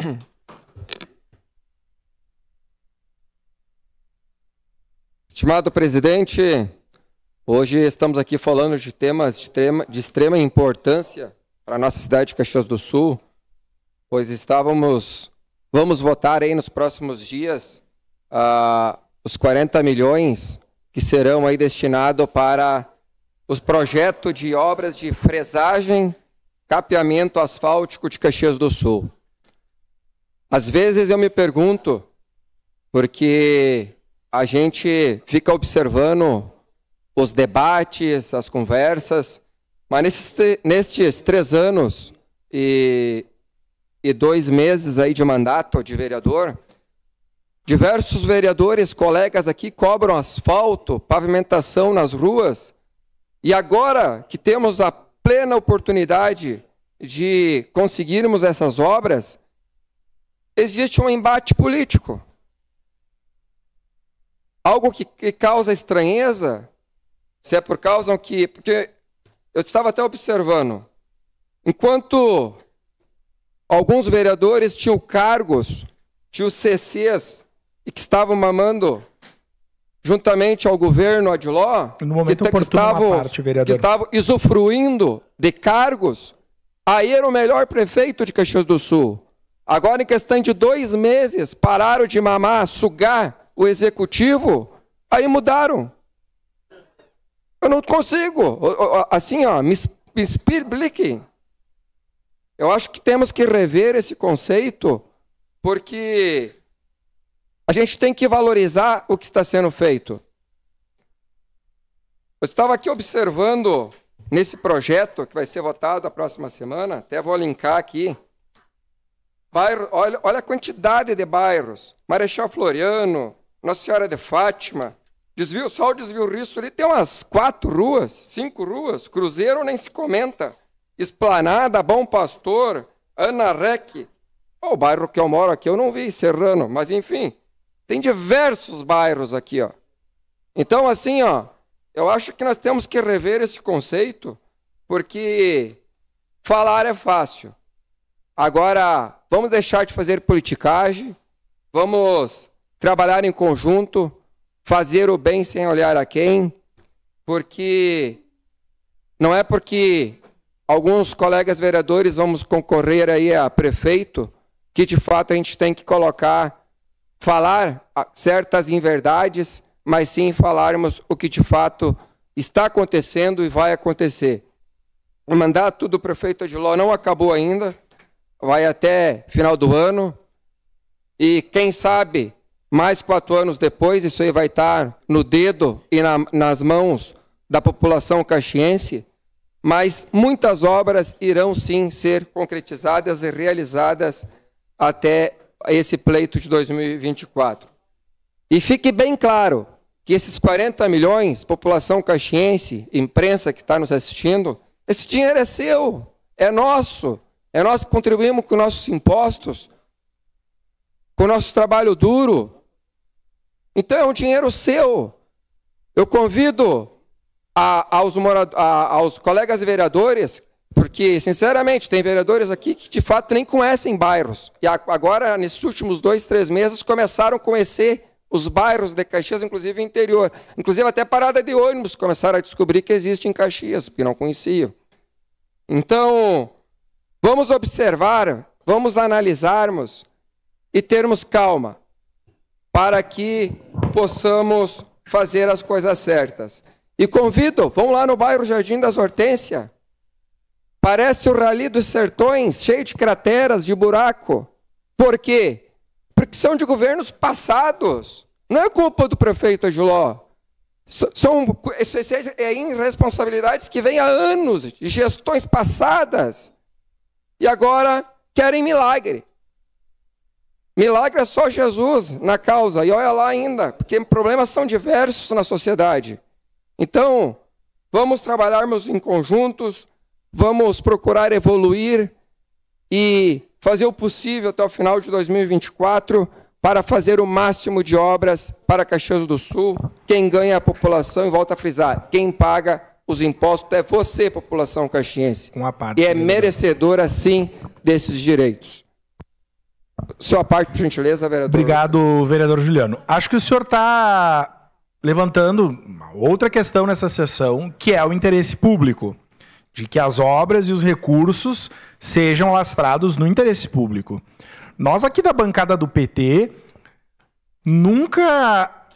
Estimado presidente, hoje estamos aqui falando de temas de, de extrema importância para a nossa cidade de Caxias do Sul, pois estávamos, vamos votar aí nos próximos dias uh, os 40 milhões que serão aí destinados para os projetos de obras de fresagem, capeamento asfáltico de Caxias do Sul. Às vezes eu me pergunto, porque a gente fica observando os debates, as conversas, mas nesses, nestes três anos e, e dois meses aí de mandato de vereador, diversos vereadores, colegas aqui cobram asfalto, pavimentação nas ruas, e agora que temos a plena oportunidade de conseguirmos essas obras, existe um embate político. Algo que, que causa estranheza, se é por causa que. Porque eu estava até observando, enquanto alguns vereadores tinham cargos, tinham CCs, e que estavam mamando juntamente ao governo Adiló, no momento que, que, estavam, parte, que estavam usufruindo de cargos, aí era o melhor prefeito de Caxias do Sul. Agora, em questão de dois meses, pararam de mamar, sugar o executivo, aí mudaram. Eu não consigo. Assim, ó, me explique. Eu acho que temos que rever esse conceito, porque a gente tem que valorizar o que está sendo feito. Eu estava aqui observando nesse projeto que vai ser votado a próxima semana, até vou linkar aqui. Bairro, olha, olha a quantidade de bairros. Marechal Floriano, Nossa Senhora de Fátima, desvio o desvio Risso, ali tem umas quatro ruas, cinco ruas, Cruzeiro nem se comenta. Esplanada, Bom Pastor, Ana Rec. o bairro que eu moro aqui eu não vi, Serrano, mas enfim, tem diversos bairros aqui, ó. Então, assim, ó, eu acho que nós temos que rever esse conceito, porque falar é fácil. Agora, Vamos deixar de fazer politicagem, vamos trabalhar em conjunto, fazer o bem sem olhar a quem, porque não é porque alguns colegas vereadores vamos concorrer aí a prefeito que de fato a gente tem que colocar falar certas inverdades, mas sim falarmos o que de fato está acontecendo e vai acontecer. O mandato do prefeito Adiló não acabou ainda vai até final do ano. E quem sabe, mais quatro anos depois, isso aí vai estar no dedo e na, nas mãos da população caxiense. Mas muitas obras irão sim ser concretizadas e realizadas até esse pleito de 2024. E fique bem claro que esses 40 milhões, população caxiense, imprensa que está nos assistindo, esse dinheiro é seu, é nosso. É nós que contribuímos com nossos impostos, com o nosso trabalho duro. Então é um dinheiro seu. Eu convido a, aos, a, aos colegas vereadores, porque, sinceramente, tem vereadores aqui que de fato nem conhecem bairros. E agora, nesses últimos dois, três meses, começaram a conhecer os bairros de Caxias, inclusive interior. Inclusive até parada de ônibus começaram a descobrir que existe em Caxias, porque não conheciam. Então, Vamos observar, vamos analisarmos e termos calma para que possamos fazer as coisas certas. E convido, vão lá no bairro Jardim das Hortências. Parece o Rally dos Sertões, cheio de crateras, de buraco. Por quê? Porque são de governos passados. Não é culpa do prefeito Ajuló. São é, é, irresponsabilidades que vêm há anos, de gestões passadas e agora querem milagre. Milagre é só Jesus na causa, e olha lá ainda, porque problemas são diversos na sociedade. Então, vamos trabalharmos em conjuntos, vamos procurar evoluir e fazer o possível até o final de 2024 para fazer o máximo de obras para Caxias do Sul. Quem ganha é a população, e volta a frisar, quem paga os impostos é você, população caxiense. parte. E é né? merecedora, sim, desses direitos. Sua parte, por gentileza, vereador. Obrigado, vereador Juliano. Acho que o senhor está levantando outra questão nessa sessão, que é o interesse público. De que as obras e os recursos sejam lastrados no interesse público. Nós, aqui da bancada do PT, nunca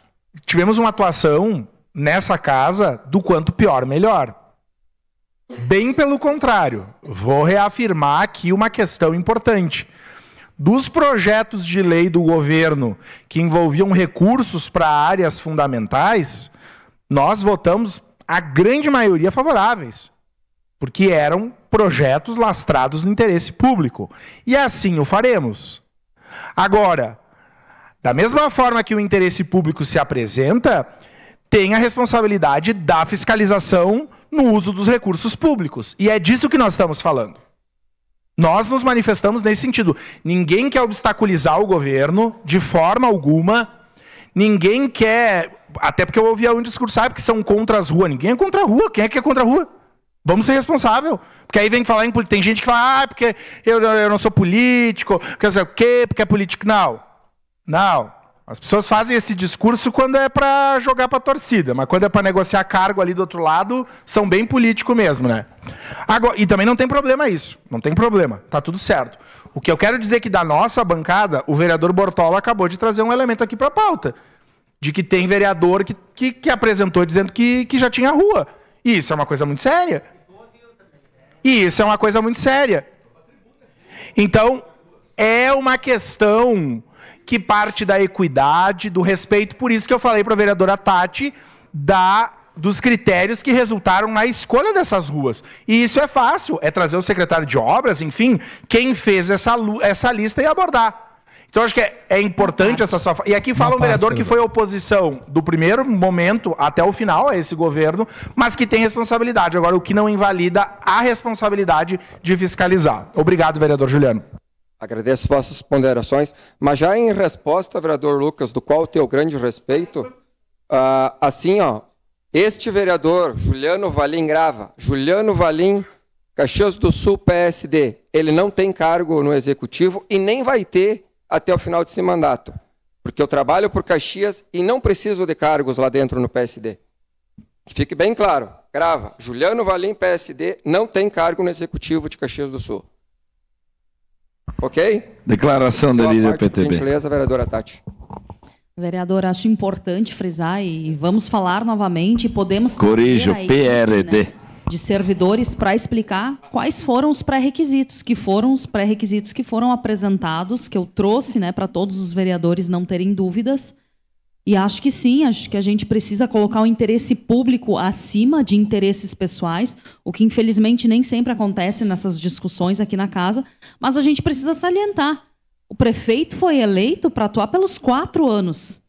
tivemos uma atuação nessa casa do quanto pior, melhor. Bem pelo contrário, vou reafirmar aqui uma questão importante. Dos projetos de lei do governo que envolviam recursos para áreas fundamentais, nós votamos a grande maioria favoráveis, porque eram projetos lastrados no interesse público. E assim o faremos. Agora, da mesma forma que o interesse público se apresenta, tem a responsabilidade da fiscalização no uso dos recursos públicos. E é disso que nós estamos falando. Nós nos manifestamos nesse sentido. Ninguém quer obstaculizar o governo de forma alguma. Ninguém quer. Até porque eu ouvi um discurso, sabe, que são contra as ruas. Ninguém é contra a rua. Quem é que é contra a rua? Vamos ser responsável. Porque aí vem falar em política. Tem gente que fala, ah, porque eu, eu não sou político, porque dizer sei o quê, porque é político. Não. Não. As pessoas fazem esse discurso quando é para jogar para a torcida, mas quando é para negociar cargo ali do outro lado, são bem político mesmo, né? Agora, e também não tem problema isso, não tem problema, tá tudo certo. O que eu quero dizer é que da nossa bancada, o vereador Bortola acabou de trazer um elemento aqui para a pauta, de que tem vereador que, que, que, apresentou dizendo que, que já tinha rua. E isso é uma coisa muito séria. E isso é uma coisa muito séria. Então, é uma questão que parte da equidade, do respeito. Por isso que eu falei para a vereadora Tati da dos critérios que resultaram na escolha dessas ruas. E isso é fácil, é trazer o secretário de obras, enfim, quem fez essa, essa lista e abordar. Então, acho que é, é importante essa sua. E aqui fala um vereador que foi oposição do primeiro momento até o final a esse governo, mas que tem responsabilidade. Agora, o que não invalida a responsabilidade de fiscalizar. Obrigado, vereador Juliano. Agradeço vossas ponderações, mas já em resposta, vereador Lucas, do qual tenho grande respeito, ah, assim, ó, este vereador, Juliano Valim Grava, Juliano Valim, Caxias do Sul, PSD, ele não tem cargo no executivo e nem vai ter até o final desse mandato, porque eu trabalho por Caxias e não preciso de cargos lá dentro no PSD. Que fique bem claro, grava, Juliano Valim, PSD, não tem cargo no executivo de Caxias do Sul. Ok? Declaração da líder PTB. Por gentileza, vereadora Tati. Vereador, acho importante frisar e vamos falar novamente, podemos... Corrijo, aí, PRD. Né, de servidores para explicar quais foram os pré-requisitos, que foram os pré-requisitos que foram apresentados, que eu trouxe né, para todos os vereadores não terem dúvidas, e acho que sim, acho que a gente precisa colocar o interesse público acima de interesses pessoais, o que infelizmente nem sempre acontece nessas discussões aqui na casa, mas a gente precisa salientar. O prefeito foi eleito para atuar pelos quatro anos.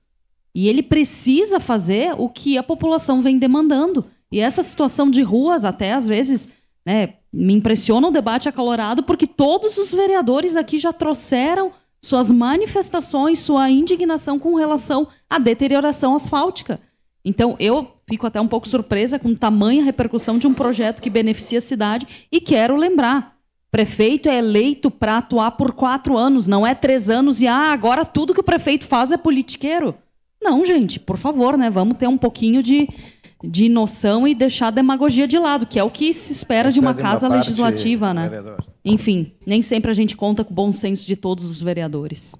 E ele precisa fazer o que a população vem demandando. E essa situação de ruas, até às vezes, né, me impressiona o debate acalorado, porque todos os vereadores aqui já trouxeram suas manifestações, sua indignação com relação à deterioração asfáltica. Então, eu fico até um pouco surpresa com tamanha repercussão de um projeto que beneficia a cidade e quero lembrar. Prefeito é eleito para atuar por quatro anos, não é três anos e ah, agora tudo que o prefeito faz é politiqueiro. Não, gente, por favor, né? Vamos ter um pouquinho de, de noção e deixar a demagogia de lado, que é o que se espera de uma casa legislativa, né? Enfim, nem sempre a gente conta com o bom senso de todos os vereadores.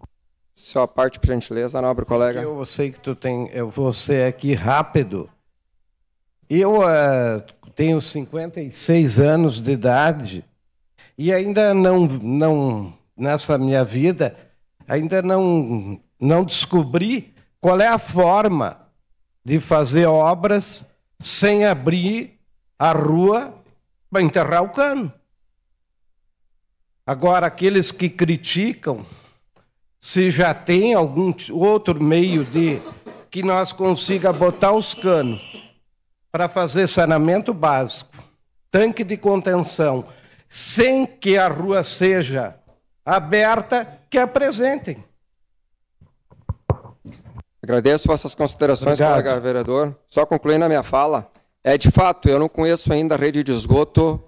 Só parte, por gentileza, nobre colega. Eu sei que tu tem, eu vou ser é aqui rápido. Eu uh, tenho 56 anos de idade e ainda não, não nessa minha vida ainda não não descobri qual é a forma de fazer obras sem abrir a rua para enterrar o cano. Agora, aqueles que criticam, se já tem algum outro meio de que nós consiga botar os canos para fazer saneamento básico, tanque de contenção, sem que a rua seja aberta, que apresentem. Agradeço essas considerações, Obrigado. colega vereador. Só concluindo a minha fala, é de fato, eu não conheço ainda a rede de esgoto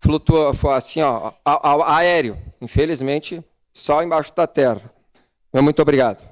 flutua, assim, ó, a, a, aéreo. Infelizmente, só embaixo da terra. Muito obrigado.